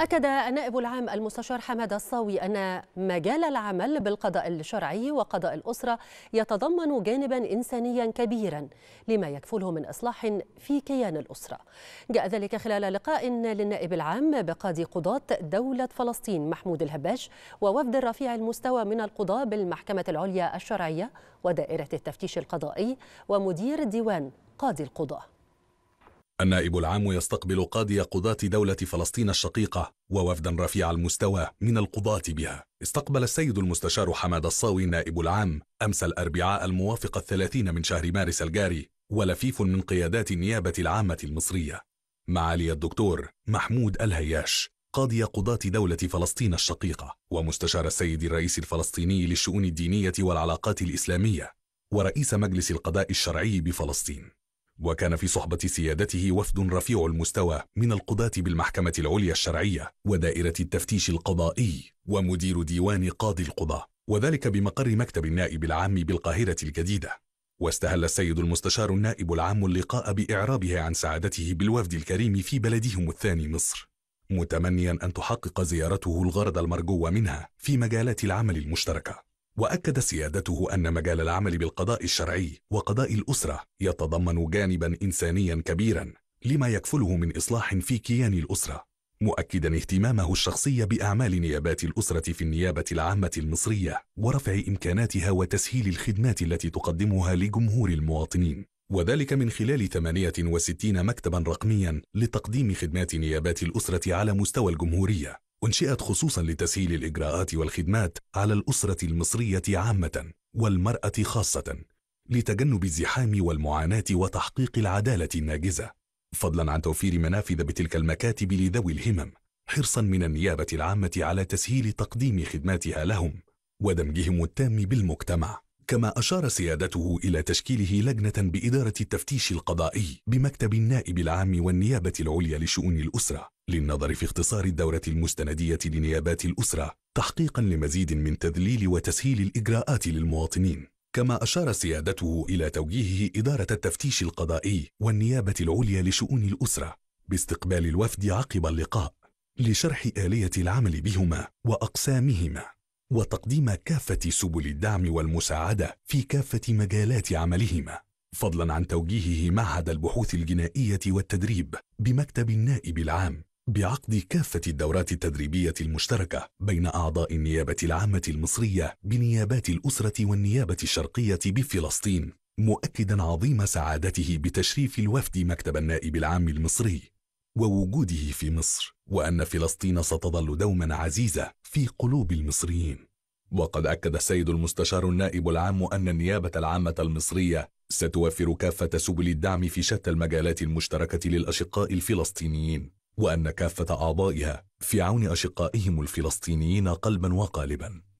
أكد النائب العام المستشار حماد الصاوي أن مجال العمل بالقضاء الشرعي وقضاء الأسرة يتضمن جانبا إنسانيا كبيرا لما يكفله من إصلاح في كيان الأسرة جاء ذلك خلال لقاء للنائب العام بقاضي قضاة دولة فلسطين محمود الهباش ووفد رفيع المستوى من القضاة بالمحكمة العليا الشرعية ودائرة التفتيش القضائي ومدير ديوان قاضي القضاه النائب العام يستقبل قاضي قضاة دولة فلسطين الشقيقة ووفدا رفيع المستوى من القضاة بها استقبل السيد المستشار حماد الصاوي النائب العام أمس الأربعاء الموافق الثلاثين من شهر مارس الجاري ولفيف من قيادات النيابة العامة المصرية معالي الدكتور محمود الهياش قاضي قضاة دولة فلسطين الشقيقة ومستشار السيد الرئيس الفلسطيني للشؤون الدينية والعلاقات الإسلامية ورئيس مجلس القضاء الشرعي بفلسطين وكان في صحبة سيادته وفد رفيع المستوى من القضاة بالمحكمة العليا الشرعية ودائرة التفتيش القضائي ومدير ديوان قاضي القضاة وذلك بمقر مكتب النائب العام بالقاهرة الجديدة واستهل السيد المستشار النائب العام اللقاء بإعرابه عن سعادته بالوفد الكريم في بلدهم الثاني مصر متمنيا أن تحقق زيارته الغرض المرجو منها في مجالات العمل المشتركة وأكد سيادته أن مجال العمل بالقضاء الشرعي وقضاء الأسرة يتضمن جانبا إنسانيا كبيرا لما يكفله من إصلاح في كيان الأسرة مؤكدا اهتمامه الشخصي بأعمال نيابات الأسرة في النيابة العامة المصرية ورفع إمكاناتها وتسهيل الخدمات التي تقدمها لجمهور المواطنين وذلك من خلال 68 مكتبا رقميا لتقديم خدمات نيابات الأسرة على مستوى الجمهورية انشئت خصوصا لتسهيل الإجراءات والخدمات على الأسرة المصرية عامة والمرأة خاصة لتجنب الزحام والمعاناة وتحقيق العدالة الناجزة فضلا عن توفير منافذ بتلك المكاتب لذوي الهمم حرصا من النيابة العامة على تسهيل تقديم خدماتها لهم ودمجهم التام بالمجتمع كما أشار سيادته إلى تشكيله لجنة بإدارة التفتيش القضائي بمكتب النائب العام والنيابة العليا لشؤون الأسرة للنظر في اختصار الدورة المستندية لنيابات الأسرة تحقيقا لمزيد من تذليل وتسهيل الإجراءات للمواطنين كما أشار سيادته إلى توجيهه إدارة التفتيش القضائي والنيابة العليا لشؤون الأسرة باستقبال الوفد عقب اللقاء لشرح آلية العمل بهما وأقسامهما وتقديم كافة سبل الدعم والمساعدة في كافة مجالات عملهما فضلا عن توجيهه معهد البحوث الجنائية والتدريب بمكتب النائب العام بعقد كافة الدورات التدريبية المشتركة بين أعضاء النيابة العامة المصرية بنيابات الأسرة والنيابة الشرقية بفلسطين مؤكدا عظيم سعادته بتشريف الوفد مكتب النائب العام المصري ووجوده في مصر وأن فلسطين ستظل دوما عزيزة في قلوب المصريين وقد أكد السيد المستشار النائب العام أن النيابة العامة المصرية ستوفر كافة سبل الدعم في شتى المجالات المشتركة للأشقاء الفلسطينيين وأن كافة أعضائها في عون أشقائهم الفلسطينيين قلبا وقالبا